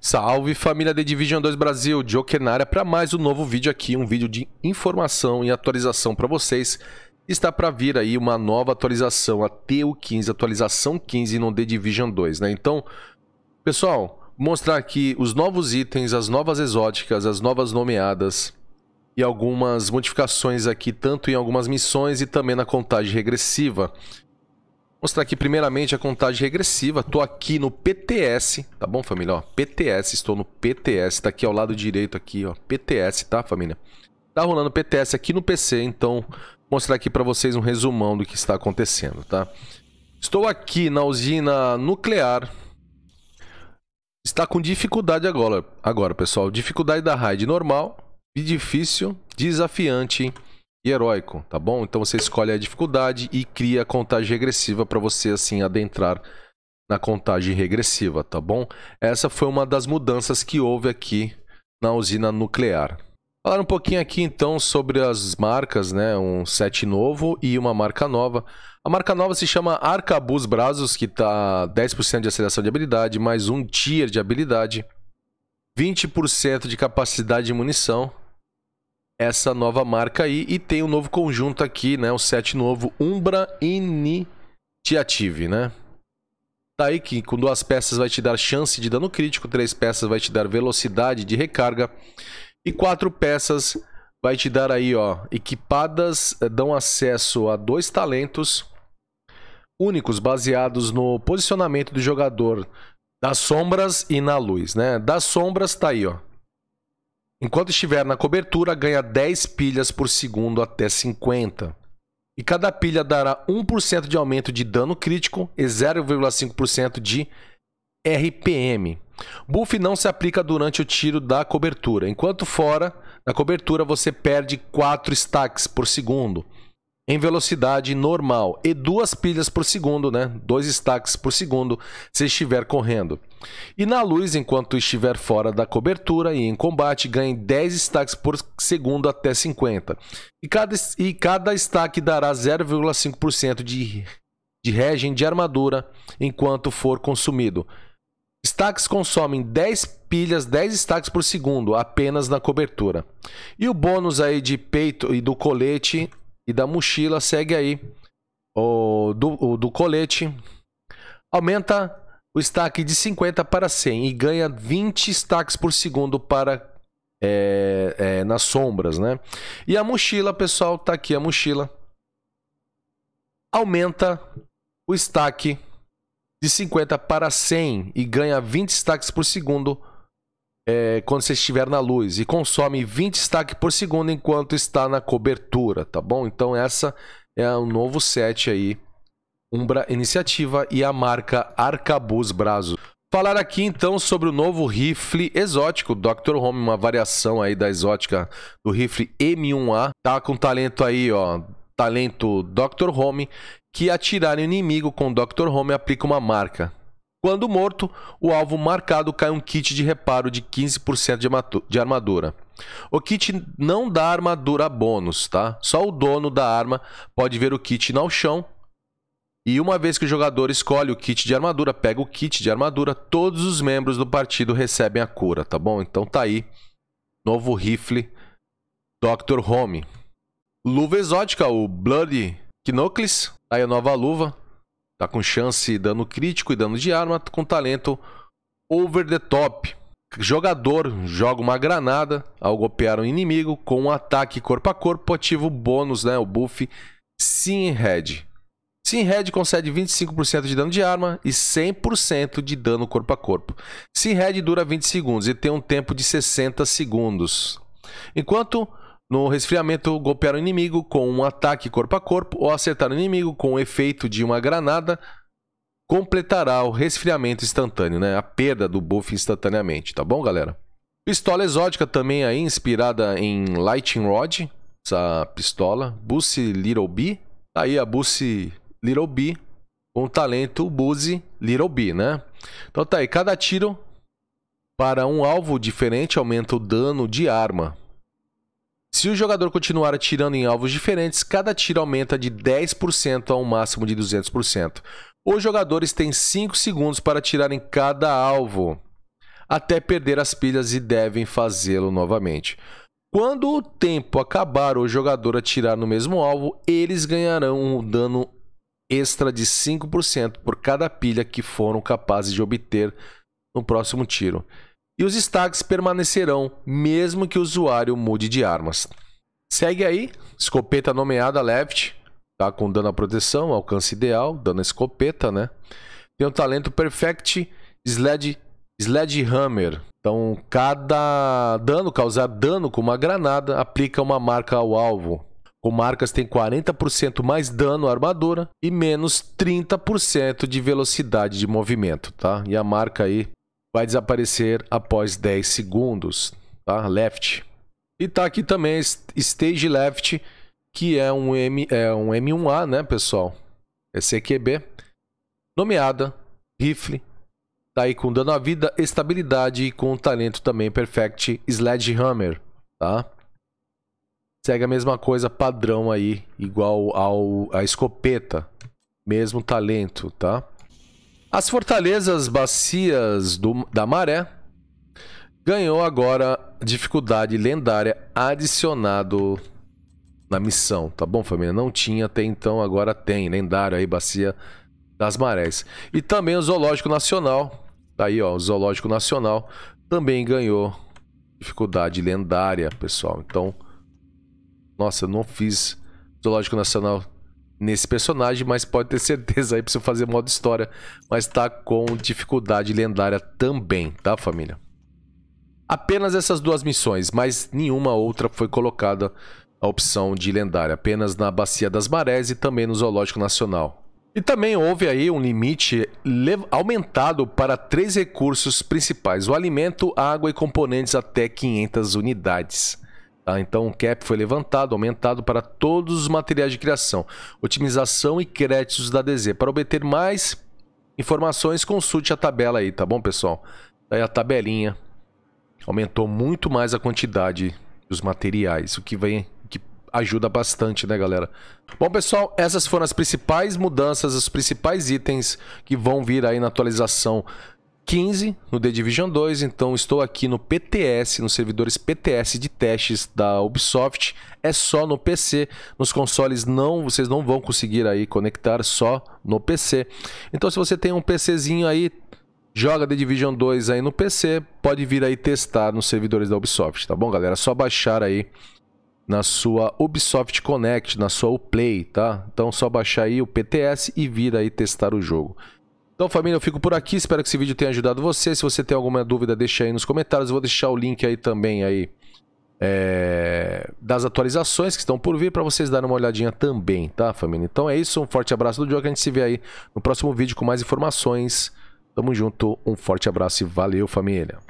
Salve família The Division 2 Brasil, Joker na área para mais um novo vídeo aqui, um vídeo de informação e atualização para vocês. Está para vir aí uma nova atualização, a TU15, atualização 15 no The Division 2, né? Então, pessoal, mostrar aqui os novos itens, as novas exóticas, as novas nomeadas e algumas modificações aqui, tanto em algumas missões e também na contagem regressiva mostrar aqui primeiramente a contagem regressiva. Tô aqui no PTS, tá bom, família? Ó, PTS, estou no PTS, tá aqui ao lado direito aqui, ó, PTS, tá, família? Tá rolando PTS aqui no PC, então mostrar aqui para vocês um resumão do que está acontecendo, tá? Estou aqui na usina nuclear. Está com dificuldade agora, agora pessoal. Dificuldade da raid normal, difícil, desafiante, e heróico, tá bom? Então você escolhe a dificuldade e cria a contagem regressiva para você assim adentrar na contagem regressiva, tá bom? Essa foi uma das mudanças que houve aqui na usina nuclear. Falar um pouquinho aqui então sobre as marcas, né? Um set novo e uma marca nova. A marca nova se chama Arcabuz Brazos, que tá 10% de aceleração de habilidade, mais um tier de habilidade, 20% de capacidade de munição, essa nova marca aí. E tem um novo conjunto aqui, né? O set novo Umbra Initiative, né? Tá aí que com duas peças vai te dar chance de dano crítico, três peças vai te dar velocidade de recarga e quatro peças vai te dar aí, ó, equipadas eh, dão acesso a dois talentos únicos baseados no posicionamento do jogador das sombras e na luz, né? Das sombras tá aí, ó. Enquanto estiver na cobertura, ganha 10 pilhas por segundo até 50. E cada pilha dará 1% de aumento de dano crítico e 0,5% de RPM. Buff não se aplica durante o tiro da cobertura. Enquanto fora da cobertura, você perde 4 stacks por segundo em velocidade normal e duas pilhas por segundo, né? Dois stacks por segundo se estiver correndo. E na luz, enquanto estiver fora da cobertura e em combate, ganhe 10 stacks por segundo até 50. E cada, e cada stack dará 0,5% de, de regen de armadura enquanto for consumido. Stacks consomem 10 pilhas, 10 stacks por segundo, apenas na cobertura. E o bônus aí de peito e do colete e da mochila segue aí. O do, o do colete aumenta o stack de 50 para 100 e ganha 20 stacks por segundo para é, é, nas sombras, né? E a mochila, pessoal, tá aqui a mochila. Aumenta o stack de 50 para 100 e ganha 20 stacks por segundo é, quando você estiver na luz e consome 20 stacks por segundo enquanto está na cobertura, tá bom? Então essa é o novo set aí, Umbra Iniciativa e a marca Arcabuz Brazo. Falar aqui então sobre o novo rifle exótico Dr. Home, uma variação aí da exótica do rifle M1A, tá com talento aí, ó, talento Dr. Home, que atirar em inimigo com Dr. Home aplica uma marca. Quando morto, o alvo marcado cai um kit de reparo de 15% de armadura. O kit não dá armadura bônus, tá? Só o dono da arma pode ver o kit no chão. E uma vez que o jogador escolhe o kit de armadura, pega o kit de armadura, todos os membros do partido recebem a cura, tá bom? Então tá aí. Novo rifle Dr. Home. Luva exótica, o Bloody Knuckles. Tá aí a nova luva. Tá com chance, dano crítico e dano de arma, tá com talento over the top. Jogador joga uma granada ao golpear um inimigo com um ataque corpo a corpo, ativa o bônus, né, o buff Sinhead. head concede 25% de dano de arma e 100% de dano corpo a corpo. head dura 20 segundos e tem um tempo de 60 segundos. Enquanto no resfriamento, golpear o inimigo com um ataque corpo a corpo ou acertar o inimigo com o efeito de uma granada completará o resfriamento instantâneo, né? A perda do buff instantaneamente, tá bom, galera? Pistola exótica também aí, inspirada em Lightning Rod, essa pistola. Boosie Little B. Tá aí a Boosie Little B, com o talento Boosie Little B, né? Então tá aí, cada tiro para um alvo diferente aumenta o dano de arma. Se o jogador continuar atirando em alvos diferentes, cada tiro aumenta de 10% a um máximo de 200%. Os jogadores têm 5 segundos para atirar em cada alvo, até perder as pilhas e devem fazê-lo novamente. Quando o tempo acabar ou o jogador atirar no mesmo alvo, eles ganharão um dano extra de 5% por cada pilha que foram capazes de obter no próximo tiro e os stacks permanecerão mesmo que o usuário mude de armas. Segue aí, escopeta nomeada left, tá com dano à proteção, alcance ideal, dano à escopeta, né? Tem o talento perfect, sledge, Hammer Então, cada dano, causar dano com uma granada, aplica uma marca ao alvo. Com marcas tem 40% mais dano à armadura e menos 30% de velocidade de movimento, tá? E a marca aí vai desaparecer após 10 segundos, tá? Left. E tá aqui também Stage Left, que é um, M, é um M1A, né, pessoal? É CQB. Nomeada, rifle. Tá aí com dano à vida, estabilidade e com talento também Perfect Sledgehammer, tá? Segue a mesma coisa padrão aí, igual ao a escopeta. Mesmo talento, tá? As fortalezas bacias do, da Maré ganhou agora dificuldade lendária adicionado na missão, tá bom, família? Não tinha até então, agora tem. Lendário aí, bacia das marés. E também o Zoológico Nacional, tá aí, ó, o Zoológico Nacional também ganhou dificuldade lendária, pessoal. Então, nossa, não fiz Zoológico Nacional nesse personagem, mas pode ter certeza aí, preciso fazer modo história, mas tá com dificuldade lendária também, tá família? Apenas essas duas missões, mas nenhuma outra foi colocada a opção de lendária, apenas na Bacia das Marés e também no Zoológico Nacional. E também houve aí um limite aumentado para três recursos principais, o alimento, água e componentes até 500 unidades. Tá? Então o cap foi levantado, aumentado para todos os materiais de criação, otimização e créditos da DZ. Para obter mais informações, consulte a tabela aí, tá bom, pessoal? Tá aí a tabelinha aumentou muito mais a quantidade dos materiais, o que vem que ajuda bastante, né, galera? Bom, pessoal, essas foram as principais mudanças, os principais itens que vão vir aí na atualização 15 no The Division 2, então estou aqui no PTS, nos servidores PTS de testes da Ubisoft. É só no PC, nos consoles não, vocês não vão conseguir aí conectar só no PC. Então se você tem um PCzinho aí, joga The Division 2 aí no PC, pode vir aí testar nos servidores da Ubisoft, tá bom, galera? É só baixar aí na sua Ubisoft Connect, na sua Uplay, tá? Então só baixar aí o PTS e vir aí testar o jogo. Então, família, eu fico por aqui. Espero que esse vídeo tenha ajudado você. Se você tem alguma dúvida, deixa aí nos comentários. Eu vou deixar o link aí também aí é, das atualizações que estão por vir para vocês darem uma olhadinha também, tá, família? Então é isso, um forte abraço do Diogo. a gente se vê aí no próximo vídeo com mais informações. Tamo junto, um forte abraço e valeu, família!